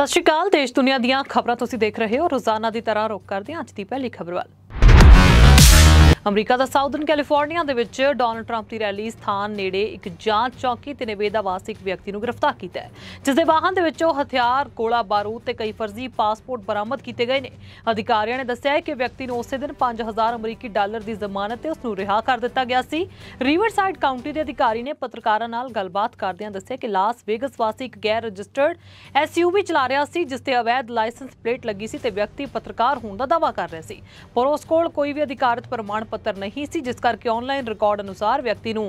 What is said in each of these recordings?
ਸਤਿ ਸ਼੍ਰੀ ਅਕਾਲ ਦੇਸ਼ ਦੁਨੀਆ ਦੀਆਂ ਖਬਰਾਂ ਤੁਸੀਂ ਦੇਖ ਰਹੇ ਹੋ ਰੋਜ਼ਾਨਾ ਦੀ ਤਰ੍ਹਾਂ ਰੁਕ ਕਰਦੇ ਹਾਂ ਅੱਜ ਦੀ ਪਹਿਲੀ ਖਬਰ ਵੱਲ ਅਮਰੀਕਾ ਦਾ ਸਾਊਦਰਨ ਕੈਲੀਫੋਰਨੀਆ ਦੇ ਵਿੱਚ ਡੋਨਲਡ ਟਰੰਪ ਦੀ ਰੈਲੀ ਸਥਾਨ ਨੇੜੇ ਇੱਕ ਜਾਂਚ ਚੌਕੀ ਤੇ ਨਵੇਦਾ ਵਾਸੀ ਇੱਕ ਵਿਅਕਤੀ ਨੂੰ ਗ੍ਰਿਫਤਾਰ ਕੀਤਾ ਹੈ ਜਿਸ ਦੇ ਵਾਹਨ ਦੇ ਵਿੱਚੋਂ ਹਥਿਆਰ ਗੋਲਾ ਬਾਰੂਦ ਤੇ ਕਈ ਫਰਜ਼ੀ ਪਾਸਪੋਰਟ ਬਰਾਮਦ ਕੀਤੇ ਗਏ ਨੇ ਅਧਿਕਾਰੀਆਂ ਨੇ ਦੱਸਿਆ ਹੈ ਕਿ ਵਿਅਕਤੀ ਨੂੰ ਉਸੇ ਦਿਨ 5000 ਅਮਰੀਕੀ ਡਾਲਰ ਦੀ ਜ਼ਮਾਨਤ ਤੇ ਉਸ ਨੂੰ ਰਿਹਾ ਕਰ ਦਿੱਤਾ ਗਿਆ ਸੀ ਰਿਵਰਸਾਈਡ ਕਾਉਂਟੀ ਦੇ ਅਧਿਕਾਰੀ ਨੇ ਪੱਤਰਕਾਰਾਂ ਨਾਲ ਗੱਲਬਾਤ ਕਰਦਿਆਂ ਦੱਸਿਆ ਕਿ ਲਾਸ ਵੇਗਸ ਵਾਸੀ ਇੱਕ ਗੈਰ ਰਜਿਸਟਰਡ ਐਸਯੂਵੀ ਚਲਾ ਰਿਹਾ ਸੀ ਜਿਸ ਤੇ ਅਵੈਧ ਲਾਇਸੈਂਸ ਪਲੇਟ ਲੱਗੀ ਸੀ ਤੇ ਵਿਅਕਤੀ ਪੱਤਰਕਾਰ ਹੋਣ ਦਾ ਦਾਅਵਾ ਕਰ ਰਿਹਾ ਸੀ ਪਰ ਉਸ ਕੋਲ ਕੋਈ ਵੀ ਅਧਿਕਾਰਤ ਪ੍ਰਮਾਣ ਪੱਤਰ ਨਹੀਂ ਸੀ ਜਿਸ ਕਰਕੇ ਆਨਲਾਈਨ ਰਿਕਾਰਡ ਅਨੁਸਾਰ ਵਿਅਕਤੀ ਨੂੰ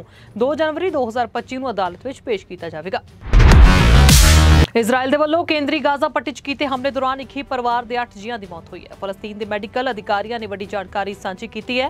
2 ਜਨਵਰੀ 2025 ਨੂੰ ਅਦਾਲਤ ਵਿੱਚ ਪੇਸ਼ ਕੀਤਾ ਜਾਵੇਗਾ ਇਜ਼ਰਾਈਲ ਦੇ ਵੱਲੋਂ ਕੇਂਦਰੀ ਗਾਜ਼ਾ ਪੱਟੀ 'ਚ ਕੀਤੇ ਹਮਲੇ ਦੌਰਾਨ ਇੱਕ ਹੀ ਪਰਿਵਾਰ ਦੇ 8 ਜੀਆਂ ਦੀ ਮੌਤ ਹੋਈ ਹੈ ਫਲਸਤੀਨ ਦੇ ਮੈਡੀਕਲ ਅਧਿਕਾਰੀਆਂ ਨੇ ਵੱਡੀ ਜਾਣਕਾਰੀ ਸਾਂਝੀ ਕੀਤੀ ਹੈ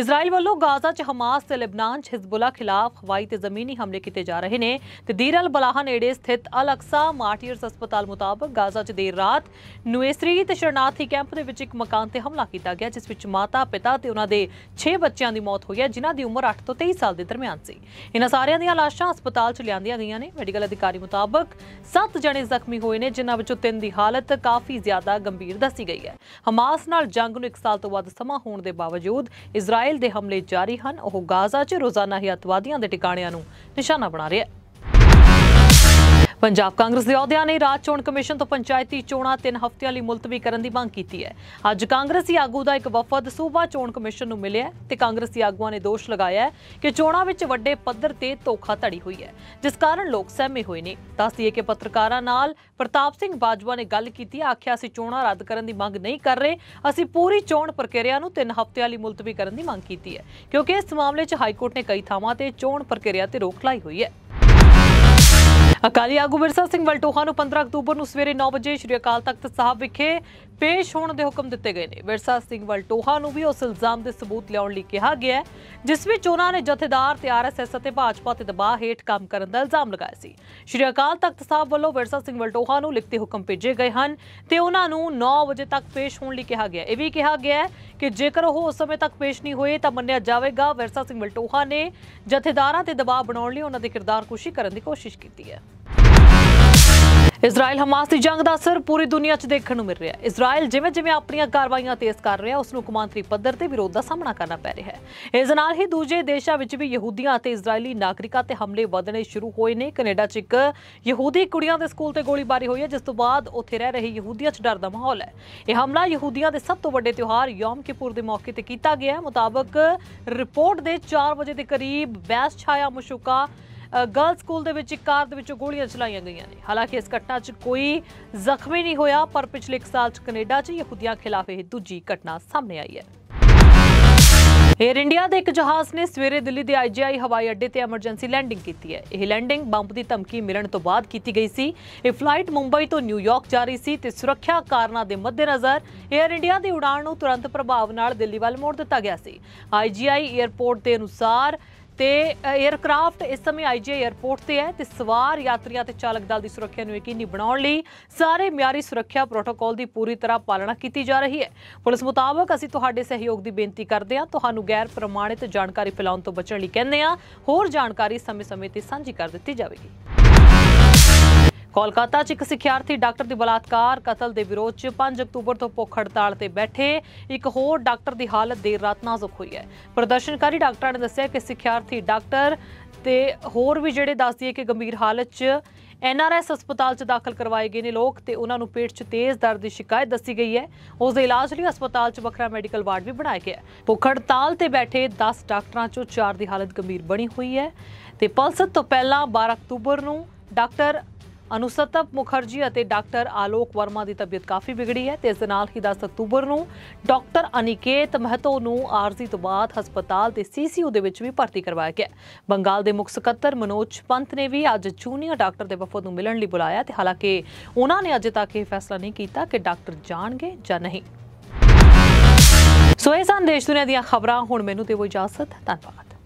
ਇਜ਼ਰਾਈਲ ਵੱਲੋਂ ਗਾਜ਼ਾ 'ਚ ਹਮਾਸ ਤੇ ਲਿਬਨਾਨ 'ਚ ਹਿਜ਼ਬੁਲਾ ਖਿਲਾਫ ਹਵਾਈ ਤੇ ਜ਼ਮੀਨੀ ਹਮਲੇ ਕੀਤੇ ਜਾ ਰਹੇ ਨੇ ਤੇ ਦੀਰਲ ਬਲਾਹਾ ਨੇੜੇ ਸਥਿਤ ਅਲ ਅਕਸਾ ਮਾਰਟੀਅਰਸ ਹਸਪਤਾਲ ਮੁਤਾਬਕ ਗਾਜ਼ਾ 'ਚ ਦੇਰ ਰਾਤ ਨੁਏਸਰੀ ਤੇ ਸ਼ਰਨਾਥੀ ਕੈਂਪ ਦੇ ਵਿੱਚ ਇੱਕ ਮਕਾਨ ਤੇ ਹਮਲਾ ਕੀਤਾ ਗਿਆ ਜਿਸ ਵਿੱਚ ਮਾਤਾ ਪਿਤਾ ਤੇ ਉਹਨਾਂ ਦੇ 6 ਬੱਚਿਆਂ ਦੀ ਮੌਤ ਹੋਈ ਹੈ ਜਿਨ੍ਹਾਂ ਦੀ ਉਮਰ 8 ਤੋਂ 23 ਸਾਲ ਦੇ ਦਰਮਿਆਨ ਸੀ ਇਹਨਾਂ ਸਾਰਿਆਂ ਦੀਆਂ ਲਾਸ਼ਾਂ ਹਸਪਤਾਲ 'ਚ ਲਿਆਂਦੀਆਂ ਗਈਆਂ ਨੇ ਮੈਡੀਕਲ ਅਧਿਕਾਰੀ ਮੁਤਾਬਕ 7 10 ਜਣੇ ਜ਼ਖਮੀ ਹੋਏ ਨੇ ਜਿਨ੍ਹਾਂ ਵਿੱਚੋਂ ਤਿੰਨ ਦੀ ਹਾਲਤ ਕਾਫੀ ਜ਼ਿਆਦਾ ਗੰਭੀਰ ਦੱਸੀ ਗਈ ਹੈ ਹਮਾਸ ਨਾਲ ਜੰਗ ਨੂੰ 1 ਸਾਲ ਤੋਂ ਵੱਧ ਸਮਾਂ ਹੋਣ ਦੇ ਬਾਵਜੂਦ ਇਜ਼ਰਾਈਲ ਦੇ ਹਮਲੇ ਜਾਰੀ ਹਨ ਉਹ ਗਾਜ਼ਾ 'ਚ ਰੋਜ਼ਾਨਾ ਹੀ ਅਤਵਾਦੀਆਂ ਦੇ ਟਿਕਾਣਿਆਂ ਨੂੰ ਨਿਸ਼ਾਨਾ ਬਣਾ ਰਿਹਾ ਹੈ ਪੰਜਾਬ ਕਾਂਗਰਸ ਦੇ ਅਹੁਦਿਆਂ ਨੇ ਰਾਜ ਚੋਣ ਕਮਿਸ਼ਨ ਤੋਂ ਪੰਚਾਇਤੀ ਚੋਣਾਂ 3 ਹਫ਼ਤਿਆਂ ਲਈ ਮੁਲਤਵੀ ਕਰਨ ਦੀ ਮੰਗ ਕੀਤੀ ਹੈ ਅੱਜ ਕਾਂਗਰਸੀ ਆਗੂ ਦਾ ਇੱਕ ਵਫਦ ਸੂਬਾ ਚੋਣ ਕਮਿਸ਼ਨ ਨੂੰ ਮਿਲਿਆ ਤੇ ਕਾਂਗਰਸੀ ਆਗੂਆਂ ਨੇ ਦੋਸ਼ ਲਗਾਇਆ ਕਿ ਚੋਣਾਂ ਵਿੱਚ ਵੱਡੇ ਪੱਧਰ ਤੇ ਧੋਖਾਧੜੀ ਹੋਈ ਹੈ ਜਿਸ ਕਾਰਨ ਲੋਕ ਸਹਿਮੇ ਹੋਏ ਨੇ ਦੱਸਦੀ ਹੈ ਕਿ ਪੱਤਰਕਾਰਾਂ ਨਾਲ ਪ੍ਰਤਾਪ ਸਿੰਘ ਬਾਜਵਾ ਨੇ ਗੱਲ ਕੀਤੀ ਆਖਿਆ ਅਸੀਂ ਚੋਣਾਂ ਰੱਦ ਕਰਨ ਦੀ ਮੰਗ ਨਹੀਂ ਕਰ ਰਹੇ ਅਸੀਂ ਪੂਰੀ ਚੋਣ ਪ੍ਰਕਿਰਿਆ ਨੂੰ 3 ਹਫ਼ਤਿਆਂ ਲਈ ਮੁਲਤਵੀ ਕਰਨ ਦੀ ਮੰਗ ਕੀਤੀ ਹੈ ਕਿਉਂਕਿ ਇਸ ਮਾਮਲੇ 'ਚ ਹਾਈਕੋਰਟ ਨੇ ਕਈ ਥਾਵਾਂ ਤੇ ਚੋਣ ਪ੍ਰਕਿਰਿਆ ਤੇ ਰੋਕ ਲਾਈ ਹੋਈ ਹੈ ਅਕਾਲੀ ਆਗੂ ਵਿਰਸਾ ਸਿੰਘ ਵਲਟੋਹਾ ਨੂੰ 15 ਅਕਤੂਬਰ ਨੂੰ ਸਵੇਰੇ 9 ਵਜੇ ਸ਼੍ਰੀ ਅਕਾਲ ਤਖਤ ਸਾਹਿਬ ਵਿਖੇ ਪੇਸ਼ ਹੋਣ ਦੇ ਹੁਕਮ ਦਿੱਤੇ ਗਏ ਨੇ ਵਿਰਸਾ ਸਿੰਘ ਵਲਟੋਹਾ ਨੂੰ ਵੀ ਉਸ ਇਲਜ਼ਾਮ ਦੇ ਸਬੂਤ ਲਿਆਉਣ ਲਈ ਕਿਹਾ ਗਿਆ ਜਿਸ ਵਿੱਚ ਉਹਨਾਂ ਨੇ ਜਥੇਦਾਰ ਤੇ ਆਰਐਸਐਸ ਅਤੇ ਭਾਜਪਾ ਤੇ ਦਬਾਅ ਹੇਠ ਕੰਮ ਕਰਨ ਦਾ ਇਲਜ਼ਾਮ ਲਗਾਇਆ ਸੀ ਸ਼੍ਰੀ ਅਕਾਲ ਤਖਤ ਸਾਹਿਬ ਵੱਲੋਂ ਵਿਰਸਾ ਸਿੰਘ ਵਲਟੋਹਾ ਨੂੰ ਲਿਖਤੀ ਹੁਕਮ ਭੇਜੇ ਗਏ ਹਨ ਤੇ ਉਹਨਾਂ ਨੂੰ 9 ਵਜੇ ਤੱਕ ਪੇਸ਼ ਹੋਣ ਲਈ ਕਿਹਾ ਗਿਆ ਇਹ ਵੀ ਕਿਹਾ ਗਿਆ ਕਿ ਜੇਕਰ ਉਹ ਉਸ ਸਮੇਂ ਤੱਕ ਪੇਸ਼ ਨਹੀਂ ਹੋਏ ਤਾਂ ਮੰਨਿਆ ਜਾਵੇਗਾ ਵਿਰਸਾ ਸਿੰਘ ਮਲਟੋਹਾ ਨੇ ਜਥੇਦਾਰਾਂ ਤੇ ਦਬਾਅ ਬਣਾਉਣ ਲਈ ਉਹਨਾਂ ਦੇ ਕਿਰਦਾਰ ਕੁਸ਼ੀ ਕਰਨ ਦੀ ਕੋਸ਼ਿਸ਼ ਕੀਤੀ ਹੈ ਇਜ਼ਰਾਈਲ ਹਮਾਸ ਦੀ ਜੰਗ ਦਾ ਅਸਰ ਪੂਰੀ ਦੁਨੀਆ 'ਚ ਦੇਖਣ ਨੂੰ ਮਿਲ ਰਿਹਾ ਹੈ ਇਜ਼ਰਾਈਲ ਜਿਵੇਂ-ਜਿਵੇਂ ਆਪਣੀਆਂ ਕਾਰਵਾਈਆਂ ਤੇਜ਼ ਕਰ ਰਿਹਾ ਉਸ ਨੂੰ ਕਮਾਂਤਰੀ ਪੱਧਰ ਤੇ ਵਿਰੋਧ ਦਾ ਸਾਹਮਣਾ ਕਰਨਾ ਪੈ ਰਿਹਾ ਹੈ ਇਸ ਨਾਲ ਹੀ ਦੂਜੇ ਦੇਸ਼ਾਂ ਵਿੱਚ ਵੀ ਯਹੂਦੀਆਂ ਅਤੇ ਇਜ਼ਰਾਈਲੀ ਨਾਗਰਿਕਾਂ ਤੇ ਹਮਲੇ ਵਧਣੇ ਸ਼ੁਰੂ ਹੋਏ ਨੇ ਕੈਨੇਡਾ 'ਚ ਇੱਕ ਯਹੂਦੀ ਕੁੜੀਆਂ ਦੇ ਸਕੂਲ ਤੇ ਗੋਲੀਬਾਰੀ ਹੋਈ ਹੈ ਜਿਸ ਤੋਂ ਬਾਅਦ ਉੱਥੇ ਰਹਿ ਰਹੇ ਯਹੂਦੀਆਂ 'ਚ ਡਰ ਦਾ ਮਾਹੌਲ ਹੈ ਇਹ ਹਮਲਾ ਯਹੂਦੀਆਂ ਦੇ ਸਭ ਤੋਂ ਵੱਡੇ ਤਿਉਹਾਰ ਯੌਮ ਕਿਪੂਰ ਦੇ ਮੌਕੇ ਤੇ ਕੀਤਾ ਗਿਆ ਹੈ ਮੁਤਾਬਕ ਰਿਪੋਰਟ ਦੇ 4 ਵਜੇ ਦੇ ਕਰੀਬ ਬੈਸ ਛਾਇਆ ਮਸ਼ੂਕਾ ਗਰਲ ਸਕੂਲ ਦੇ ਵਿੱਚ ਇੱਕ ਕਾਰ ਦੇ ਵਿੱਚੋਂ ਗੋਲੀਆਂ ਚਲਾਈਆਂ ਗਈਆਂ ਨੇ ਹਾਲਾਂਕਿ ਇਸ ਘਟਨਾ 'ਚ ਕੋਈ ਜ਼ਖਮੀ ਨਹੀਂ ਹੋਇਆ ਪਰ ਪਿਛਲੇ ਇੱਕ ਸਾਲ 'ਚ ਕੈਨੇਡਾ 'ਚ ਯਹੂਦੀਆਂ ਖਿਲਾਫ ਇਹ ਦੂਜੀ ਘਟਨਾ ਸਾਹਮਣੇ ਆਈ ਹੈ ਏਅਰ ਇੰਡੀਆ ਦੇ ਇੱਕ ਜਹਾਜ਼ ਨੇ ਸਵੇਰੇ ਦਿੱਲੀ ਦੇ ਆਈਜੀਆਈ ਹਵਾਈ ਅੱਡੇ ਤੇ ਐਮਰਜੈਂਸੀ ਲੈਂਡਿੰਗ ਕੀਤੀ ਹੈ ਇਹ ਲੈਂਡਿੰਗ ਬੰਬ ਦੀ ਧਮਕੀ ਮਿਲਣ ਤੋਂ ਬਾਅਦ ਕੀਤੀ ਗਈ ਸੀ ਇਹ ਫਲਾਈਟ ਮੁੰਬਈ ਤੋਂ ਨਿਊਯਾਰਕ ਜਾ ਰਹੀ ਸੀ ਤੇ ਸੁਰੱਖਿਆ ਕਾਰਨਾਂ ਦੇ ਮੱਦੇਨਜ਼ਰ ਏਅਰ ਇੰਡੀਆ ਦੀ ਉਡਾਣ ਨੂੰ ਤੁਰੰਤ ਪ੍ਰਭਾਵ ਨਾਲ ਦਿੱਲੀ ਵੱਲ ਮੋੜ ਦਿੱਤਾ ਗਿਆ ਸੀ ਆਈਜੀਆਈ 에ਅਰਪੋਰਟ ਦੇ ਅਨੁਸਾਰ ਤੇ 에ਅਰਕ੍ਰਾਫਟ ਇਸ ਸਮੇਂ ਆਈਜੀਆਈ 에ਅਰਪੋਰਟ ਤੇ ਹੈ ਤੇ ਸਵਾਰ ਯਾਤਰੀਆਂ ਤੇ ਚਾਲਕ ਦਲ ਦੀ ਸੁਰੱਖਿਆ ਨੂੰ ਯਕੀਨੀ ਬਣਾਉਣ ਲਈ ਸਾਰੇ ਮਿਆਰੀ ਸੁਰੱਖਿਆ ਪ੍ਰੋਟੋਕਾਲ ਦੀ ਪੂਰੀ ਤਰ੍ਹਾਂ ਪਾਲਣਾ ਕੀਤੀ ਜਾ ਰਹੀ ਹੈ ਪੁਲਿਸ ਮੁਤਾਬਕ ਅਸੀਂ ਤੁਹਾਡੇ ਸਹਿਯੋਗ ਦੀ ਬੇਨਤੀ ਕਰਦੇ ਹਾਂ ਤੁਹਾਨੂੰ ਗੈਰ ਪ੍ਰਮਾਣਿਤ ਜਾਣਕਾਰੀ ਫੈਲਾਉਣ ਤੋਂ ਬਚਣ ਲਈ ਕਹਿੰਦੇ ਹਾਂ ਹੋਰ ਜਾਣਕਾਰੀ ਸਮੇਂ-ਸਮੇਂ ਤੇ ਸਾਂਝੀ ਕਰ ਦਿੱਤੀ ਜਾਵੇਗੀ ਕੋਲਕਾਤਾ 'ਚ ਇੱਕ ਸਿੱਖਿਆਰਥੀ ਡਾਕਟਰ ਦੀ ਬਲਾਤਕਾਰ ਕਤਲ ਦੇ ਵਿਰੋਧ 'ਚ 5 ਅਕਤੂਬਰ ਤੋਂ ਭੁੱਖ ਹੜਤਾਲ ਤੇ ਬੈਠੇ ਇੱਕ ਹੋਰ ਡਾਕਟਰ ਦੀ ਹਾਲਤ ਦੇਰ ਰਾਤ ਨਾਜ਼ੁਕ ਹੋਈ ਹੈ ਪ੍ਰਦਰਸ਼ਨਕਾਰੀ ਡਾਕਟਰਾਂ ਨੇ ਦੱਸਿਆ ਕਿ ਸਿੱਖਿਆਰਥੀ ਡਾਕਟਰ ਤੇ ਹੋਰ ਵੀ ਜਿਹੜੇ ਦੱਸਦੀ ਹੈ ਕਿ ਗੰਭੀਰ ਹਾਲਤ 'ਚ ਐਨਆਰਐਸ ਹਸਪਤਾਲ 'ਚ ਦਾਖਲ ਕਰਵਾਏ ਗਏ ਨੇ ਲੋਕ ਤੇ ਉਹਨਾਂ ਨੂੰ ਪੇਟ 'ਚ ਤੇਜ਼ ਦਰਦ ਦੀ ਸ਼ਿਕਾਇਤ ਦੱਸੀ ਗਈ ਹੈ ਉਸ ਦੇ ਇਲਾਜ ਲਈ ਹਸਪਤਾਲ 'ਚ ਵੱਖਰਾ ਮੈਡੀਕਲ ਵਾਰਡ ਵੀ ਬਣਾਇਆ ਗਿਆ ਹੈ ਭੁੱਖ ਹੜਤਾਲ ਤੇ ਬੈਠੇ 10 ਡਾਕਟਰਾਂ 'ਚੋਂ 4 ਦੀ ਹਾਲਤ ਗੰਭੀਰ ਬਣੀ ਹੋਈ ਹੈ ਤੇ ਪਲਸਤ ਤੋਂ ਪਹਿਲਾਂ 12 ਅਕਤੂਬਰ ਨੂੰ ਡਾਕਟਰ ਅਨੁਸਤਪ ਮੁਖਰਜੀ ਅਤੇ ਡਾਕਟਰ ਆਲੋਕ ਵਰਮਾ ਦੀ ਤਬੀਅਤ ਕਾਫੀ ਵਿਗੜੀ ਹੈ ਤੇ ਇਸ ਦੇ ਨਾਲ ਹੀ 10 ਅਕਤੂਬਰ ਨੂੰ ਡਾਕਟਰ ਅਨਿਕੇਤ ਮਹਤੋ ਨੂੰ ਆਰਜ਼ੀ ਤੋਂ ਬਾਅਦ ਹਸਪਤਾਲ ਤੇ ਸੀਸੀਯੂ ਦੇ ਵਿੱਚ ਵੀ ਭਰਤੀ ਕਰਵਾਇਆ ਗਿਆ ਬੰਗਾਲ ਦੇ ਮੁੱਖ ਸਕੱਤਰ ਮਨੋਜ ਪੰਤ ਨੇ ਵੀ ਅੱਜ ਜੂਨੀਅਰ ਡਾਕਟਰ ਦੇ ਵਫਦ ਨੂੰ ਮਿਲਣ ਲਈ ਬੁਲਾਇਆ ਤੇ ਹਾਲਾਂਕਿ ਉਹਨਾਂ ਨੇ ਅਜੇ ਤੱਕ ਇਹ ਫੈਸਲਾ ਨਹੀਂ ਕੀਤਾ ਕਿ ਡਾਕਟਰ ਜਾਣਗੇ ਜਾਂ ਨਹੀਂ ਸੋ ਇਹ ਸੰਦੇਸ਼ ਦੁਨੀਆ ਦੀਆਂ ਖਬਰਾਂ ਹੁਣ ਮੈਨੂੰ ਦੇਵੋ ਇਜਾਜ਼ਤ ਧੰਨਵਾਦ